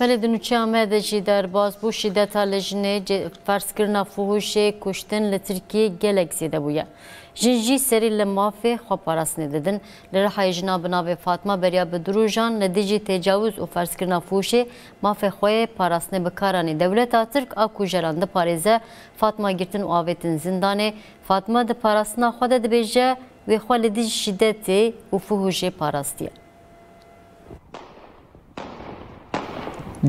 بله د نوچامه د جی در باز بو شدت لجنه فرس کرنا فوهوش کشتن لترکیه گلک زیده بویا جنجی سری لمافه خواپاراس ندیدن لرحای جناب ناو فاطمه بریا بدروجان لدیجی تجاوز و فرس کرنا فوهوش مافه خواه پاراسنه بکارانی دولتا ترک آکو جرانده پارزه فاطمه گرتن و آویتن زندانه فاطمه ده پاراسنه خواه ده بیجه و خواه لدیجی شدت و فوهوش پاراستیه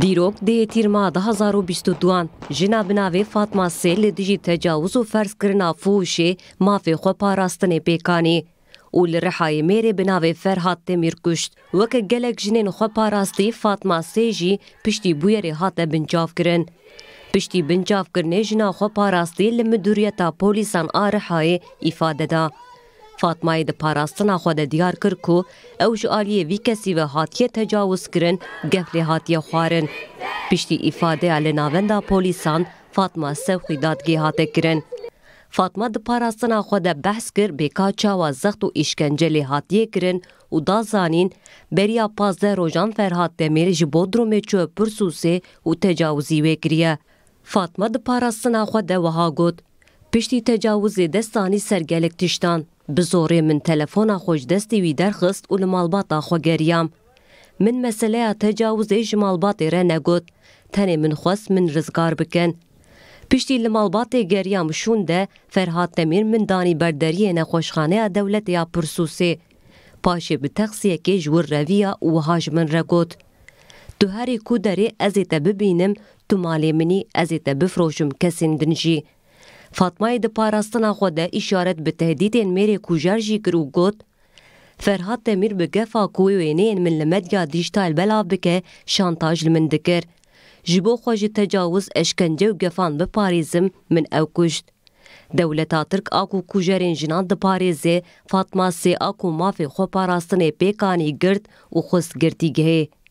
Dîrok dê tîrma 2022an jina binavê Fatma Sê li dijî tecawuz û ferskirina fûşê mafê xwe parastinê pêkanî. û li rihayê mêrê binavê Ferhat Demir kuşt. Weke gelek jinên xwe parastî Fatma Sê jî piştî bûyerê hate bincavkirin. Piştî bincavkirinê jina xwe parastî li müdüriyeta polîsan a Rihayê îfade da. Fatmayê di parastina xwe de diyar kir ku ew ji ve hatiye tecavüz kirin geflê hatiye xwarin. Piştî ifade li navenda polîsan Fatma Sevxî dadgê hate kirin. Fatma di parastina xwe de behs kir bêka çawa zext û îşkence lê hatiye kirin û da zanîn beriya pazde rojan Ferhat Demir ji Bodrumê çû pirsûsê û tecavüzî wê kiriye. Fatma di parastina xwe de wiha got. Piştî tecavüzê destanî tiştan. بزوري من تلفون خوش دستي ويدرخست خو خوغريام من مسألة تجاوز إيج مالباطي رنقود تاني من خوص من رزقار بكن بشتي المالباطي غريام شون ده فرهاد تمير من داني بردريين خوشخانية دولتيا برسوسي باشي بتخصيه كيج ورافيا وهاج من رقود تهاري كودري أزيتا ببينم تمالي مني أزيتا بفروشم كسندنجي دنجي فاطمه د پاراستنا خو د اشارت به تهدیدین مری کوجر جی کرو گوت فرهاد تمیر به گفا کوی وینین من لمدیا دیجیتال بلا بکه شانتاج لمن دکر جبو خو جی تجاوز اشکنجه و گفان به پاریزم من او کشت دولتا ترک آکو کوجرین جنان د پاریزه فاطمه سی آکو مافی خو پاراستنه پیکانی گرد و خوست گرتی گهه